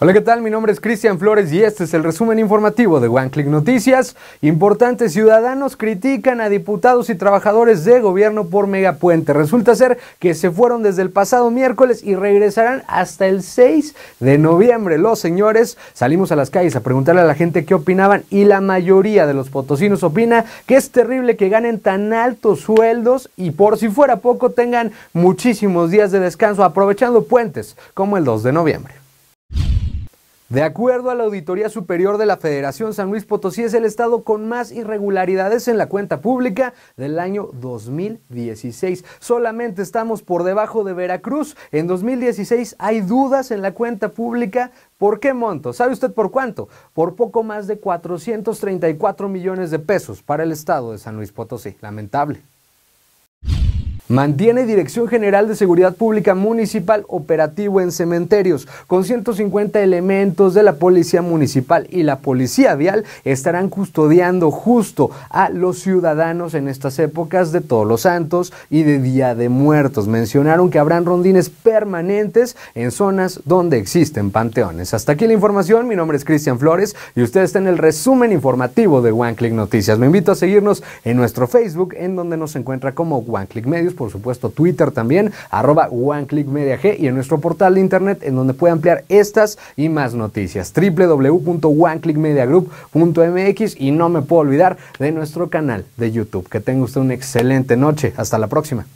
Hola, ¿qué tal? Mi nombre es Cristian Flores y este es el resumen informativo de One Click Noticias. Importantes ciudadanos critican a diputados y trabajadores de gobierno por megapuente. Resulta ser que se fueron desde el pasado miércoles y regresarán hasta el 6 de noviembre. Los señores salimos a las calles a preguntarle a la gente qué opinaban y la mayoría de los potosinos opina que es terrible que ganen tan altos sueldos y por si fuera poco tengan muchísimos días de descanso aprovechando puentes como el 2 de noviembre. De acuerdo a la Auditoría Superior de la Federación, San Luis Potosí es el estado con más irregularidades en la cuenta pública del año 2016. Solamente estamos por debajo de Veracruz. En 2016 hay dudas en la cuenta pública. ¿Por qué monto? ¿Sabe usted por cuánto? Por poco más de 434 millones de pesos para el estado de San Luis Potosí. Lamentable. Mantiene Dirección General de Seguridad Pública Municipal operativo en cementerios. Con 150 elementos de la Policía Municipal y la Policía Vial estarán custodiando justo a los ciudadanos en estas épocas de Todos los Santos y de Día de Muertos. Mencionaron que habrán rondines permanentes en zonas donde existen panteones. Hasta aquí la información. Mi nombre es Cristian Flores y usted está en el resumen informativo de One Click Noticias. Me invito a seguirnos en nuestro Facebook en donde nos encuentra como One Click Medios por supuesto Twitter también, arroba OneClickMediaG y en nuestro portal de internet en donde puede ampliar estas y más noticias, www.oneclickmediagroup.mx y no me puedo olvidar de nuestro canal de YouTube. Que tenga usted una excelente noche. Hasta la próxima.